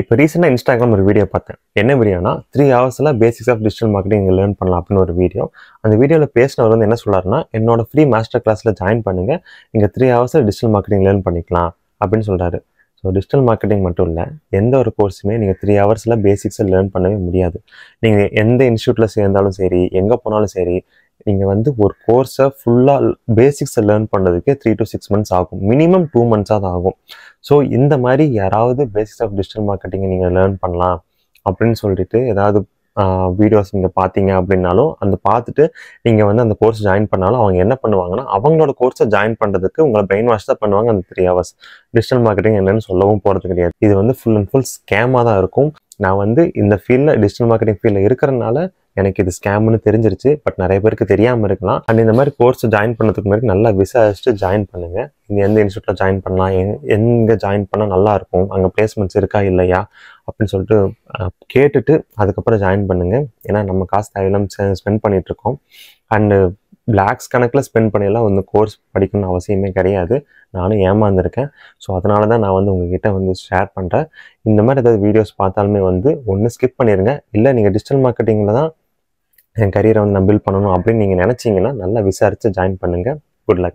இப்போ ரீசெண்டாக இன்ஸ்டாகிராம் ஒரு வீடியோ பார்த்தேன் என்ன வீடியோனா த்ரீ ஹவர்ஸில் பேசிக்ஸ் ஆஃப் டிஜிட்டல் மார்க்கெட்டிங் இங்கே லேர்ன் பண்ணலாம் அப்படின்னு ஒரு வீடியோ அந்த வீடியோவில் பேசினவர் வந்து என்ன சொல்கிறாருன்னா என்னோட ஃப்ரீ மாஸ்டர் கிளாஸில் ஜாயின் பண்ணுங்கள் நீங்கள் த்ரீ ஹவர்ஸில் டிஜிட்டல் மார்க்கெட்டிங் லேர்ன் பண்ணிக்கலாம் அப்படின்னு சொல்கிறாரு ஸோ டிஜிட்டல் மார்க்கெட்டிங் மட்டும் இல்லை எந்த ஒரு கோர்ஸுமே நீங்கள் த்ரீ ஹவர்ஸில் பேசிக்ஸை லேர்ன் பண்ணவே முடியாது நீங்கள் எந்த இன்ஸ்டியூட்டில் சேர்ந்தாலும் சரி எங்கே போனாலும் சரி நீங்கள் வந்து ஒரு கோர்ஸை ஃபுல்லாக பேசிக்ஸை லேர்ன் பண்ணுறதுக்கே த்ரீ டு சிக்ஸ் மந்த்ஸ் ஆகும் மினிமம் டூ மந்த்ஸாக தான் ஆகும் ஸோ இந்த மாதிரி யாராவது பேசிக்ஸ் ஆஃப் டிஜிட்டல் மார்க்கெட்டிங்கை நீங்கள் லேர்ன் பண்ணலாம் அப்படின்னு சொல்லிட்டு ஏதாவது வீடியோஸ் நீங்கள் பார்த்தீங்க அப்படின்னாலும் அந்த பார்த்துட்டு நீங்கள் வந்து அந்த கோர்ஸ் ஜாயின் பண்ணாலும் அவங்க என்ன பண்ணுவாங்கன்னா அவங்களோட கோர்ஸை ஜாயின் பண்ணுறதுக்கு உங்களை பிரெயின் வாஷ் தான் பண்ணுவாங்க அந்த த்ரீ ஹவர்ஸ் டிஜிட்டல் மார்க்கெட்டிங் என்னன்னு சொல்லவும் போகிறது கிடையாது இது வந்து ஃபுல் அண்ட் ஃபுல் ஸ்கேமாக தான் இருக்கும் நான் வந்து இந்த ஃபீல்டில் டிஜிட்டல் மார்க்கெட்டிங் ஃபீல்டில் இருக்கிறனால எனக்கு இது ஸ்கேம்னு தெரிஞ்சிருச்சு பட் நிறைய பேருக்கு தெரியாமல் இருக்கலாம் அண்ட் இந்த மாதிரி கோர்ஸ் ஜாயின் பண்ணதுக்கு முன்னாடி நல்லா விசாரிச்சுட்டு ஜாயின் பண்ணுங்கள் நீங்கள் எந்த இன்ஸ்டியூட்டில் ஜாயின் பண்ணலாம் எங்கே ஜாயின் பண்ணால் நல்லா இருக்கும் அங்கே பிளேஸ்மெண்ட்ஸ் இருக்கா இல்லையா அப்படின்னு சொல்லிட்டு கேட்டுட்டு அதுக்கப்புறம் ஜாயின் பண்ணுங்கள் ஏன்னா நம்ம காசு தேவையில்லாமல் ஸ்பெண்ட் பண்ணிகிட்ருக்கோம் அண்டு பிளாக்ஸ் கணக்கில் ஸ்பெண்ட் பண்ணியெல்லாம் வந்து கோர்ஸ் படிக்கணும்னு அவசியமே கிடையாது நானும் ஏமாந்துருக்கேன் ஸோ அதனால தான் நான் வந்து உங்ககிட்ட வந்து ஷேர் பண்ணுறேன் இந்த மாதிரி ஏதாவது வீடியோஸ் பார்த்தாலுமே வந்து ஒன்று ஸ்கிப் பண்ணிடுங்க இல்லை நீங்கள் டிஜிட்டல் மார்க்கெட்டிங்கில் தான் என் கரியரை வந்து நான் பில்ட் பண்ணணும் அப்படின்னு நீங்கள் நினச்சிங்கன்னா நல்லா விசாரித்து ஜாயின் பண்ணுங்கள் குட் லக்